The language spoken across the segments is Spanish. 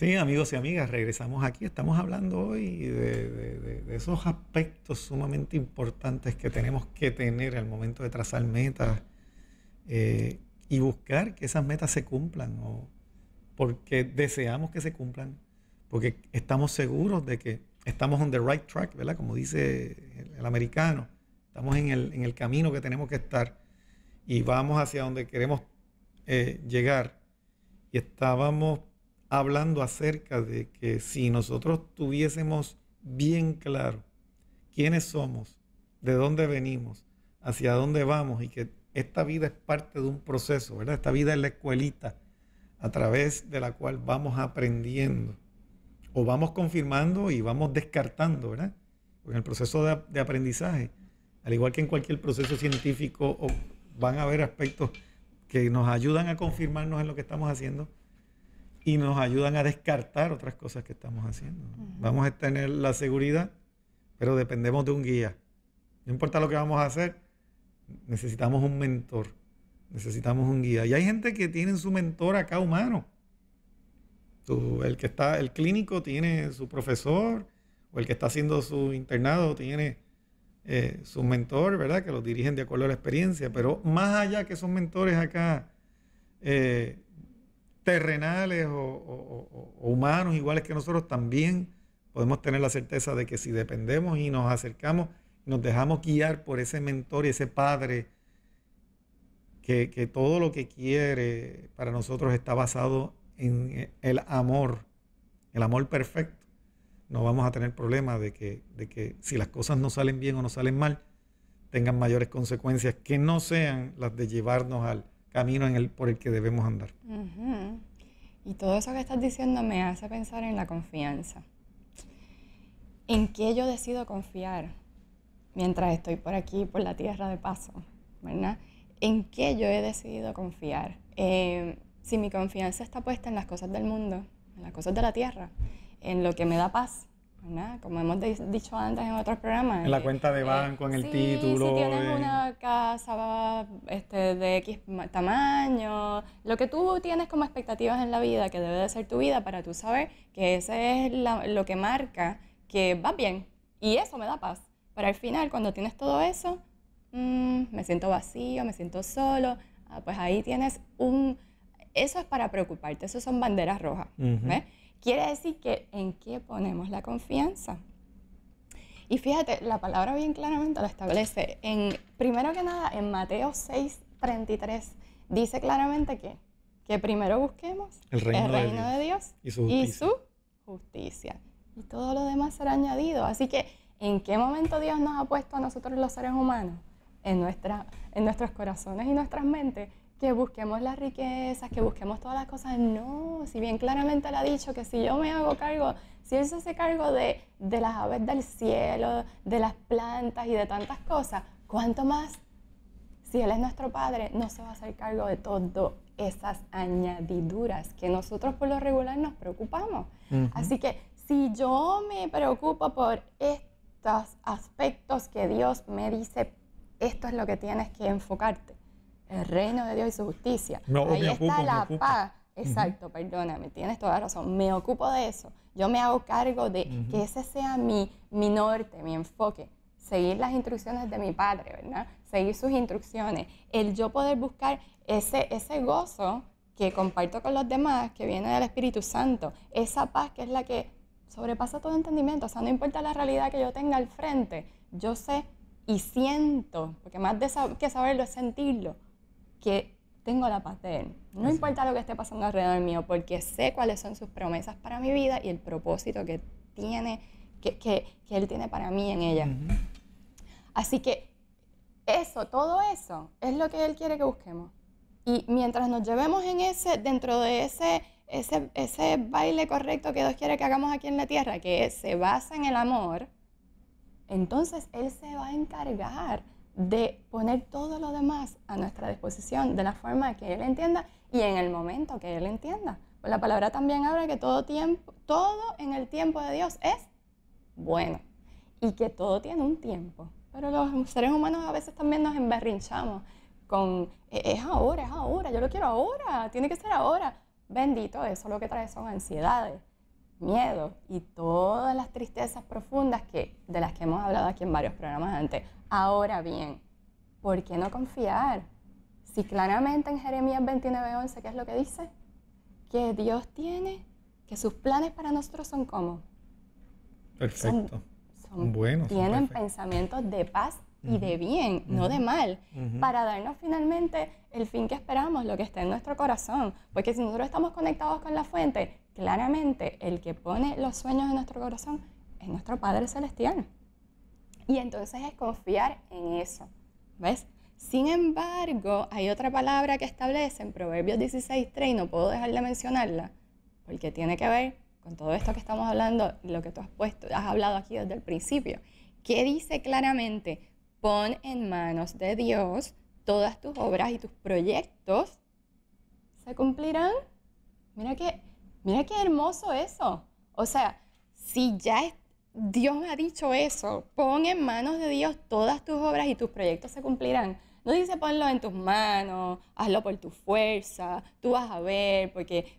Sí, amigos y amigas, regresamos aquí. Estamos hablando hoy de, de, de, esos aspectos sumamente importantes que tenemos que tener al momento de trazar metas eh, y buscar que esas metas se cumplan o porque deseamos que se cumplan, porque estamos seguros de que estamos on the right track, ¿verdad? Como dice el, americano, estamos en el, en el, camino que tenemos que estar y vamos hacia donde queremos eh, llegar. Y estábamos hablando acerca de que si nosotros tuviésemos bien claro quiénes somos, de dónde venimos, hacia dónde vamos y que esta vida es parte de un proceso, ¿verdad? Esta vida es la escuelita a través de la cual vamos aprendiendo o vamos confirmando y vamos descartando, ¿verdad? Porque en el proceso de, de aprendizaje, al igual que en cualquier proceso científico, van a haber aspectos que nos ayudan a confirmarnos en lo que estamos haciendo y nos ayudan a descartar otras cosas que estamos haciendo. Vamos a tener la seguridad, pero dependemos de un guía. No importa lo que vamos a hacer, necesitamos un mentor, necesitamos un guía. Y hay gente que tiene su mentor acá humano. el que está, el clínico tiene su profesor, o el que está haciendo su internado tiene eh, su mentor, ¿verdad? Que lo dirigen de acuerdo a la experiencia. Pero más allá que son mentores acá, eh, renales o, humanos iguales que nosotros, también podemos tener la certeza de que si dependemos y nos acercamos, nos dejamos guiar por ese mentor y ese padre que, todo lo que quiere para nosotros está basado en el amor, el amor perfecto, no vamos a tener problema de que, de que si las cosas no salen bien o no salen mal, tengan mayores consecuencias que no sean las de llevarnos al camino en el, por el que debemos andar. Y todo eso que estás diciendo me hace pensar en la confianza. ¿En qué yo decido confiar mientras estoy por aquí, por la tierra de paso? ¿Verdad? ¿En qué yo he decidido confiar? Eh, si mi confianza está puesta en las cosas del mundo, en las cosas de la tierra, en lo que me da paz, como hemos dicho antes en otros programas. En la cuenta de eh, banco, en el título. Si tienes una casa este, de X tamaño, lo que tú tienes como expectativas en la vida, que debe de ser tu vida, para tú saber que ese es lo que marca que va bien. Y eso me da paz. Pero al final, cuando tienes todo eso, mm, me siento vacío, me siento solo. Ah, pues ahí tienes un... Eso es para preocuparte, eso son banderas rojas. Quiere decir que en qué ponemos la confianza. Y fíjate, la palabra bien claramente lo establece. En, primero que nada, en Mateo 6, 33, dice claramente que, que primero busquemos el reino, de, Dios. y su Y su justicia. Y todo lo demás será añadido. Así que, ¿en qué momento Dios nos ha puesto a nosotros los seres humanos? En, nuestra, en nuestros corazones y nuestras mentes que busquemos las riquezas, que busquemos todas las cosas. No, si bien claramente él ha dicho que si yo me hago cargo, si Él se hace cargo de, las aves del cielo, de las plantas y de tantas cosas, ¿cuánto más? Si Él es nuestro Padre, no se va a hacer cargo de todo esas añadiduras que nosotros por lo regular nos preocupamos. Así que si yo me preocupo por estos aspectos que Dios me dice, esto es lo que tienes que enfocarte el reino de Dios y su justicia. Ahí está la paz. Exacto, perdóname, tienes toda la razón. Me ocupo de eso. Yo me hago cargo de que ese sea mi, mi norte, mi enfoque. Seguir las instrucciones de mi padre, ¿verdad? Seguir sus instrucciones. El yo poder buscar ese, ese gozo que comparto con los demás, que viene del Espíritu Santo. Esa paz que es la que sobrepasa todo entendimiento. O sea, no importa la realidad que yo tenga al frente, yo sé y siento, porque más que saberlo es sentirlo que tengo la paz de Él. No importa lo que esté pasando alrededor mío, porque sé cuáles son sus promesas para mi vida y el propósito que tiene, que, que, Él tiene para mí en ella. Así que eso, todo eso, es lo que Él quiere que busquemos. Y mientras nos llevemos en ese, dentro de ese, ese, ese baile correcto que Dios quiere que hagamos aquí en la tierra, que se basa en el amor, entonces Él se va a encargar de poner todo lo demás a nuestra disposición de la forma que Él entienda y en el momento que Él entienda. Pues la palabra también habla que todo, tiempo, todo en el tiempo de Dios es bueno y que todo tiene un tiempo. Pero los seres humanos a veces también nos emberrinchamos con e-, es ahora, es ahora, yo lo quiero ahora, tiene que ser ahora. Bendito, eso lo que trae son ansiedades, miedo y todas las tristezas profundas que, de las que hemos hablado aquí en varios programas antes Ahora bien, ¿por qué no confiar? Si claramente en Jeremías 29:11, ¿qué es lo que dice? Que Dios tiene, que sus planes para nosotros son como. Perfecto. Son, buenos. Tienen pensamientos de paz y de bien, no de mal, para darnos finalmente el fin que esperamos, lo que está en nuestro corazón. Porque si nosotros estamos conectados con la fuente, claramente el que pone los sueños en nuestro corazón es nuestro Padre Celestial. Y entonces es confiar en eso. ¿Ves? Sin embargo, hay otra palabra que establece en Proverbios 16.3 y no puedo dejar de mencionarla, porque tiene que ver con todo esto que estamos hablando, lo que tú has puesto, has hablado aquí desde el principio, que dice claramente, pon en manos de Dios todas tus obras y tus proyectos se cumplirán. Mira qué, mira qué hermoso eso. O sea, si ya Dios me ha dicho eso, pon en manos de Dios todas tus obras y tus proyectos se cumplirán. No dice ponlo en tus manos, hazlo por tu fuerza, tú vas a ver, porque,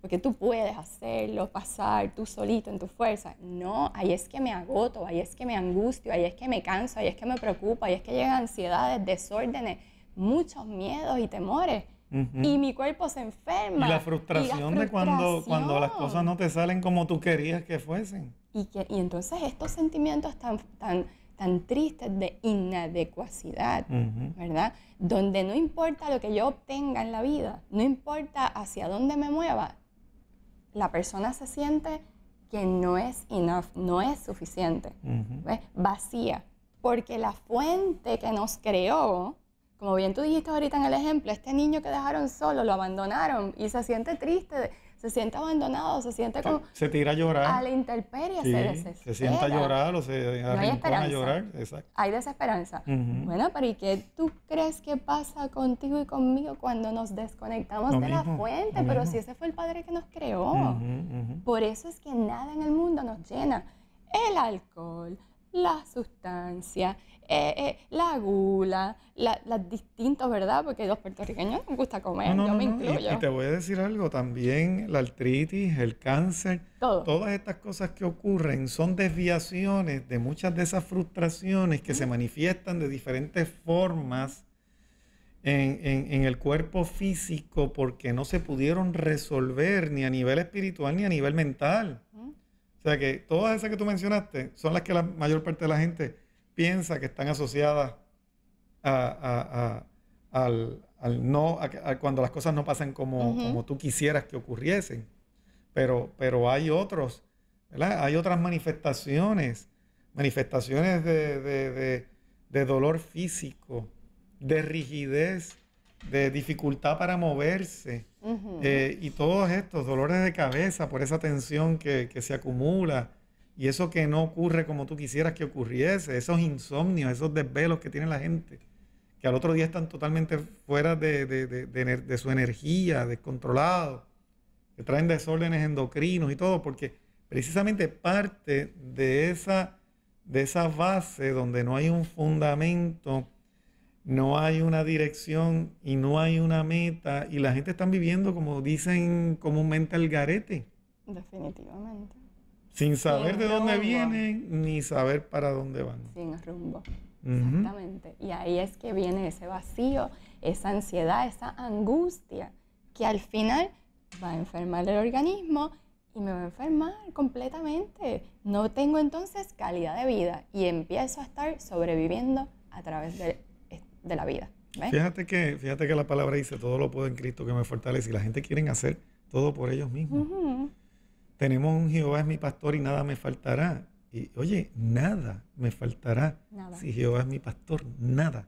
porque tú puedes hacerlo, pasar tú solito en tu fuerza. No, ahí es que me agoto, ahí es que me angustio, ahí es que me canso, ahí es que me preocupa, ahí es que llegan ansiedades, desórdenes, muchos miedos y temores. Y mi cuerpo se enferma. Y la frustración, de cuando, cuando las cosas no te salen como tú querías que fuesen. Y, y entonces estos sentimientos tan, tan, tan tristes de inadecuacidad, ¿verdad? Donde no importa lo que yo obtenga en la vida, no importa hacia dónde me mueva, la persona se siente que no es enough, no es suficiente, vacía, porque la fuente que nos creó, como bien tú dijiste ahorita en el ejemplo, este niño que dejaron solo, lo abandonaron y se siente triste, se siente abandonado, se siente como... Se tira a llorar. A la intemperie se desespera. Se sienta a llorar o se no hay a llorar. Hay desesperanza. Bueno, pero ¿y qué tú crees que pasa contigo y conmigo cuando nos desconectamos de la fuente? Pero si ese fue el Padre que nos creó. Por eso es que nada en el mundo nos llena. El alcohol, la sustancia, eh, eh, la gula, las distintas, ¿verdad? Porque los puertorriqueños nos gusta comer, yo me incluyo. Y, te voy a decir algo, también la artritis, el cáncer, todas estas cosas que ocurren son desviaciones de muchas de esas frustraciones que se manifiestan de diferentes formas en, el cuerpo físico porque no se pudieron resolver ni a nivel espiritual ni a nivel mental. O sea que todas esas que tú mencionaste son las que la mayor parte de la gente piensa que están asociadas a, al, no, cuando las cosas no pasan como, como tú quisieras que ocurriesen. Pero, pero hay otros, Hay otras manifestaciones, manifestaciones de dolor físico, de rigidez de dificultad para moverse eh, y todos estos dolores de cabeza por esa tensión que, que, se acumula y eso que no ocurre como tú quisieras que ocurriese, esos insomnios, esos desvelos que tiene la gente, que al otro día están totalmente fuera de, de su energía, descontrolados, que traen desórdenes endocrinos y todo, porque precisamente parte de esa, de esa base donde no hay un fundamento no hay una dirección y no hay una meta y la gente está viviendo como dicen comúnmente el garete. Definitivamente. Sin saber de dónde vienen ni saber para dónde van. Sin rumbo. Exactamente. Y ahí es que viene ese vacío, esa ansiedad, esa angustia que al final va a enfermar el organismo y me va a enfermar completamente. No tengo entonces calidad de vida y empiezo a estar sobreviviendo a través del de la vida. Fíjate, que, fíjate que la palabra dice, todo lo puedo en Cristo que me fortalece. Y la gente quiere hacer todo por ellos mismos. Tenemos un Jehová es mi pastor y nada me faltará. Y oye, nada me faltará. Si Jehová es mi pastor, nada.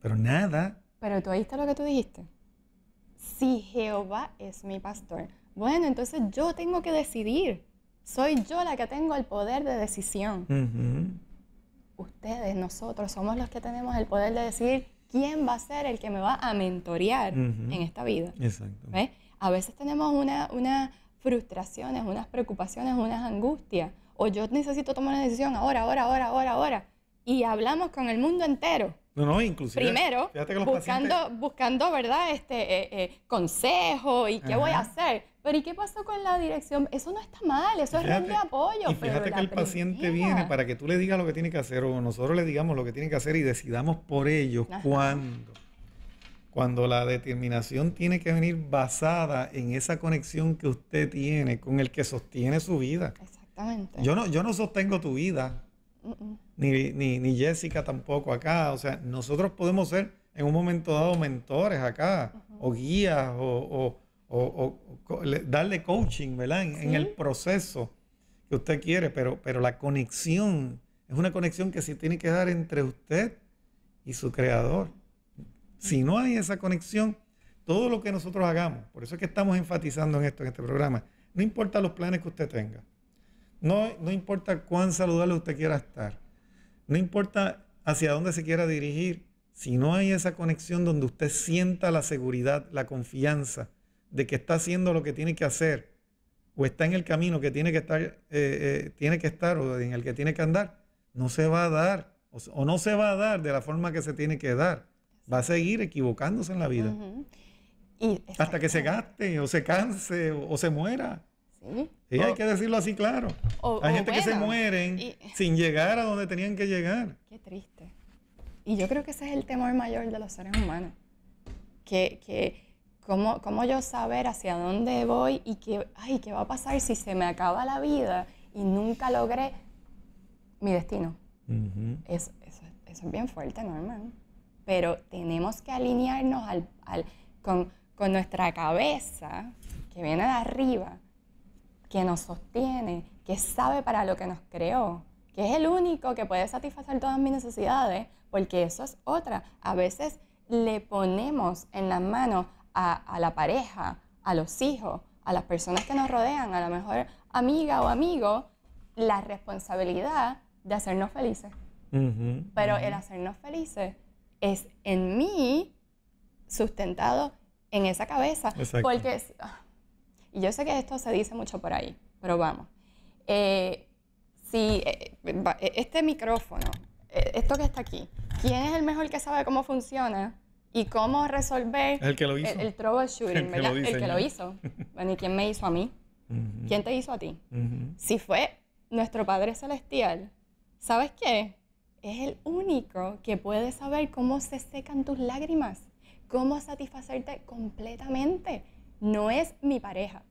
Pero nada. Pero tú ahí está lo que tú dijiste. Si Jehová es mi pastor. Bueno, entonces yo tengo que decidir. Soy yo la que tengo el poder de decisión ustedes, nosotros, somos los que tenemos el poder de decidir quién va a ser el que me va a mentorear en esta vida. Exacto. A veces tenemos unas una frustraciones, unas preocupaciones, unas angustias, o yo necesito tomar una decisión ahora, ahora, ahora, ahora, ahora, y hablamos con el mundo entero. No, inclusive. Primero, buscando, buscando, ¿verdad? Este eh, eh, consejo y qué voy a hacer. Pero ¿y qué pasó con la dirección? Eso no está mal, eso es red de apoyo. fíjate que el paciente viene para que tú le digas lo que tiene que hacer o nosotros le digamos lo que tiene que hacer y decidamos por ellos cuando Cuando la determinación tiene que venir basada en esa conexión que usted tiene con el que sostiene su vida. Exactamente. Yo no, yo no sostengo tu vida, Ni, ni, Jessica tampoco acá. O sea, nosotros podemos ser en un momento dado mentores acá, o guías, o o, darle coaching, ¿verdad? En, el proceso que usted quiere, pero, pero la conexión es una conexión que se tiene que dar entre usted y su creador. Si no hay esa conexión, todo lo que nosotros hagamos, por eso es que estamos enfatizando en esto, en este programa, no importa los planes que usted tenga, no, no importa cuán saludable usted quiera estar, no importa hacia dónde se quiera dirigir, si no hay esa conexión donde usted sienta la seguridad, la confianza, de que está haciendo lo que tiene que hacer o está en el camino que tiene que estar, eh, eh, tiene que estar o en el que tiene que andar, no se va a dar o, no se va a dar de la forma que se tiene que dar. Va a seguir equivocándose en la vida. hasta que se gaste o se canse o, se muera. Sí, hay que decirlo así claro. hay gente que se mueren sin llegar a donde tenían que llegar. Qué triste. Y yo creo que ese es el temor mayor de los seres humanos. Que, que ¿Cómo, ¿Cómo, yo saber hacia dónde voy y qué, ay, qué va a pasar si se me acaba la vida y nunca logré mi destino? eso, eso, es bien fuerte, Norman. Pero tenemos que alinearnos al, al, con, con nuestra cabeza, que viene de arriba, que nos sostiene, que sabe para lo que nos creó, que es el único que puede satisfacer todas mis necesidades, porque eso es otra. A veces le ponemos en las manos a, la pareja, a los hijos, a las personas que nos rodean, a la mejor amiga o amigo, la responsabilidad de hacernos felices. Pero el hacernos felices es en mí sustentado en esa cabeza. Porque, ah, y yo sé que esto se dice mucho por ahí, pero vamos. Eh, eh, e, este micrófono, e, esto que está aquí, ¿quién es el mejor que sabe cómo funciona? y cómo resolver el, que lo hizo. el, ¿verdad? El que, lo, hizo. Bueno, ¿y quién me hizo a mí? ¿Quién te hizo a ti? Si fue nuestro Padre Celestial, ¿sabes qué? Es el único que puede saber cómo se secan tus lágrimas, cómo satisfacerte completamente. No es mi pareja,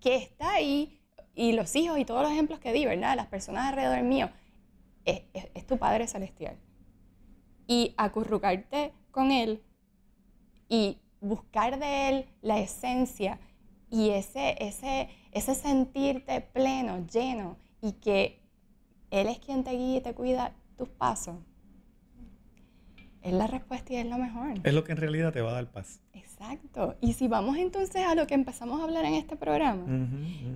que está ahí, y los hijos y todos los ejemplos que di, ¿verdad? Las personas alrededor mío. es tu Padre Celestial. Y acurrucarte con él y buscar de Él la esencia y ese, ese, ese sentirte pleno, lleno y que Él es quien te guía y te cuida tus pasos es la respuesta y es lo mejor. Es lo que en realidad te va a dar paz. Exacto. Y si vamos entonces a lo que empezamos a hablar en este programa,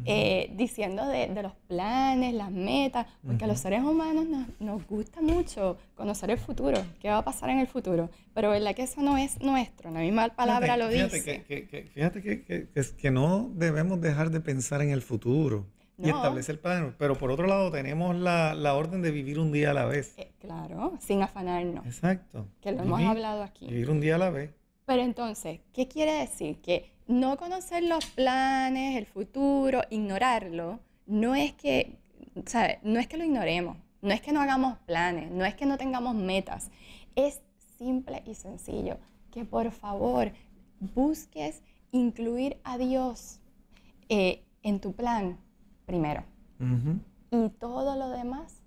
eh, diciendo de, los planes, las metas, porque a los seres humanos nos, gusta mucho conocer el futuro, qué va a pasar en el futuro, pero verdad que eso no es nuestro, la misma palabra lo dice. Fíjate, que, que que no debemos dejar de pensar en el futuro. Y establece el plan. Pero por otro lado, tenemos la, orden de vivir un día a la vez. Eh, claro, sin afanarnos. Exacto. Que lo hemos hablado aquí. Vivir un día a la vez. Pero entonces, ¿qué quiere decir? Que no conocer los planes, el futuro, ignorarlo, no es que, No es que lo ignoremos, no es que no hagamos planes, no es que no tengamos metas. Es simple y sencillo que por favor busques incluir a Dios eh, en tu plan, primero. Y todo lo demás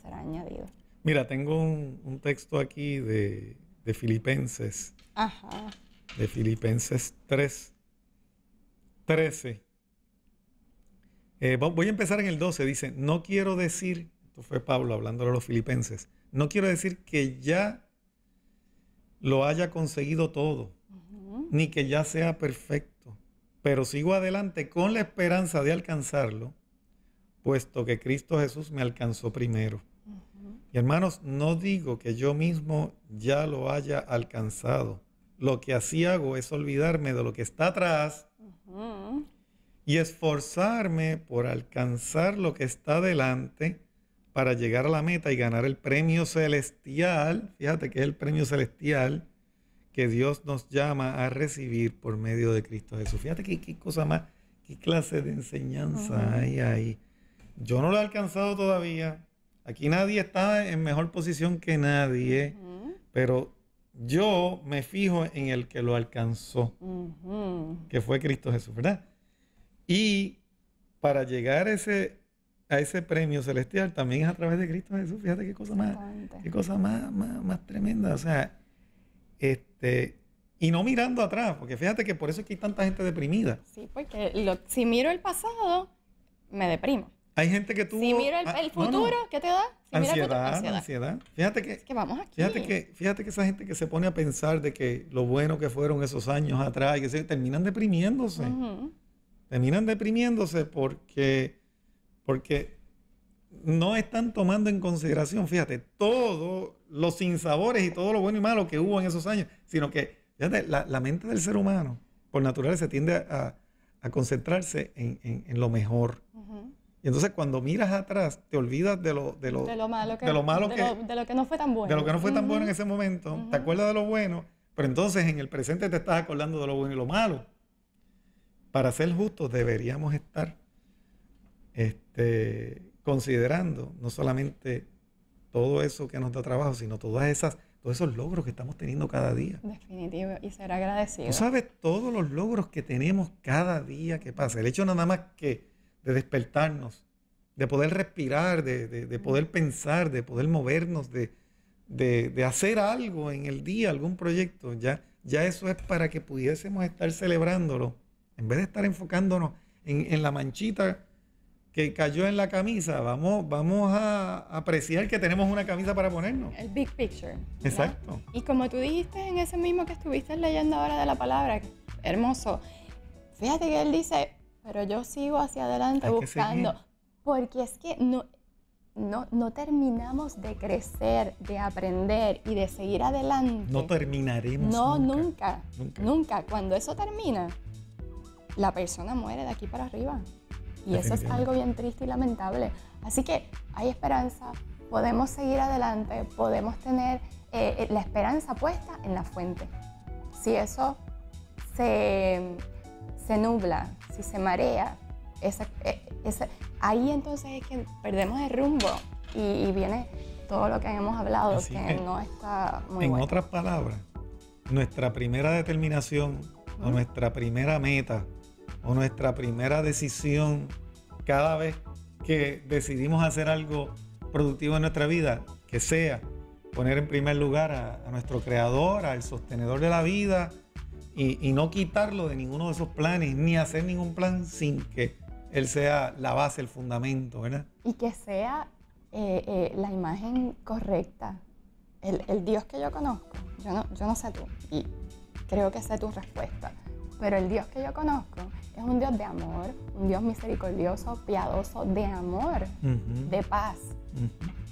será añadido. Mira, tengo un, texto aquí de, Filipenses. Ajá. De Filipenses 3, 13. Eh, voy a empezar en el 12. Dice, no quiero decir, esto fue Pablo hablando a los filipenses, no quiero decir que ya lo haya conseguido todo, ni que ya sea perfecto pero sigo adelante con la esperanza de alcanzarlo, puesto que Cristo Jesús me alcanzó primero. Y hermanos, no digo que yo mismo ya lo haya alcanzado. Lo que así hago es olvidarme de lo que está atrás y esforzarme por alcanzar lo que está adelante para llegar a la meta y ganar el premio celestial. Fíjate que es el premio celestial que Dios nos llama a recibir por medio de Cristo Jesús. Fíjate qué, cosa más, qué clase de enseñanza hay ahí. Yo no lo he alcanzado todavía. Aquí nadie está en mejor posición que nadie, pero yo me fijo en el que lo alcanzó, que fue Cristo Jesús, ¿verdad? Y para llegar a ese, premio celestial también es a través de Cristo Jesús. Fíjate qué cosa más, qué cosa más, más, más tremenda. O sea, este, y no mirando atrás, porque fíjate que por eso es que hay tanta gente deprimida. Sí, porque si miro el pasado, me deprimo. Hay gente que tú... Si miro el, futuro, ¿qué te da? Si ansiedad, ansiedad, Fíjate que... vamos Fíjate que, esa gente que se pone a pensar de que lo bueno que fueron esos años atrás, que terminan deprimiéndose. Terminan deprimiéndose porque, porque no están tomando en consideración, fíjate, todos los sinsabores y todo lo bueno y malo que hubo en esos años, sino que fíjate, la, la, mente del ser humano, por naturaleza, tiende a, concentrarse en, lo mejor. Y entonces cuando miras atrás, te olvidas de lo, de lo, malo, que, de lo malo que, lo, que no fue tan bueno. De lo que no fue tan bueno en ese momento, te acuerdas de lo bueno, pero entonces en el presente te estás acordando de lo bueno y lo malo. Para ser justos deberíamos estar este, considerando no solamente todo eso que nos da trabajo, sino todas esas, todos esos logros que estamos teniendo cada día. Definitivo, y ser agradecido. Tú sabes todos los logros que tenemos cada día que pasa. El hecho nada más que de despertarnos, de poder respirar, de, poder pensar, de poder movernos, de, hacer algo en el día, algún proyecto, ya, ya eso es para que pudiésemos estar celebrándolo, en vez de estar enfocándonos en, en la manchita que cayó en la camisa, vamos, vamos a apreciar que tenemos una camisa para ponernos. El big picture. Exacto. Y como tú dijiste en ese mismo que estuviste leyendo ahora de la palabra, hermoso, fíjate que él dice, pero yo sigo hacia adelante buscando, porque es que no, no, no, terminamos de crecer, de aprender y de seguir adelante. No terminaremos. No, nunca. Nunca. Nunca. nunca. Cuando eso termina, la persona muere de aquí para arriba. Y eso es algo bien triste y lamentable. Así que hay esperanza, podemos seguir adelante, podemos tener eh, eh, la esperanza puesta en la fuente. Si eso se, nubla, si se marea, eh, ahí entonces es que perdemos el rumbo y, viene todo lo que hemos hablado, que, no está muy En otras palabras, nuestra primera determinación o nuestra primera meta o nuestra primera decisión cada vez que decidimos hacer algo productivo en nuestra vida, que sea poner en primer lugar a, nuestro creador, al sostenedor de la vida, y, no quitarlo de ninguno de esos planes, ni hacer ningún plan sin que él sea la base, el fundamento, ¿verdad? Y que sea eh, eh, la imagen correcta, el, Dios que yo conozco. Yo no, yo no sé tú, y creo que sé tu respuesta. Pero el Dios que yo conozco es un Dios de amor, un Dios misericordioso, piadoso, de amor, de paz.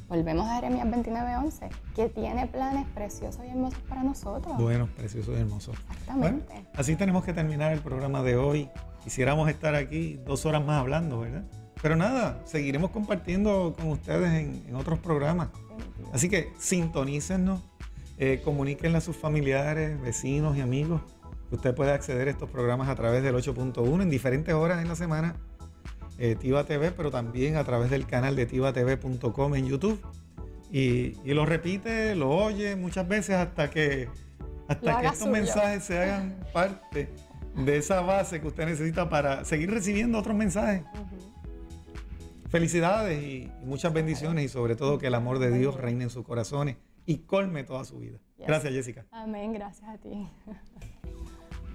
Volvemos a Jeremías 29:11, que tiene planes preciosos y hermosos para nosotros. Bueno, preciosos y hermosos. Exactamente. así tenemos que terminar el programa de hoy. Quisiéramos estar aquí dos horas más hablando, ¿verdad? Pero nada, seguiremos compartiendo con ustedes en, otros programas. Así que sintonícennos, eh, comuníquenle a sus familiares, vecinos y amigos Usted puede acceder a estos programas a través del 8.1 en diferentes horas en la semana. Eh, TV, pero también a través del canal de tivatv.com en YouTube. Y, lo repite, lo oye muchas veces hasta que, hasta que estos mensajes se hagan parte de esa base que usted necesita para seguir recibiendo otros mensajes. Felicidades y, muchas bendiciones y sobre todo que el amor de Dios reine en sus corazones y colme toda su vida. Gracias, Jessica. Amén, gracias a ti.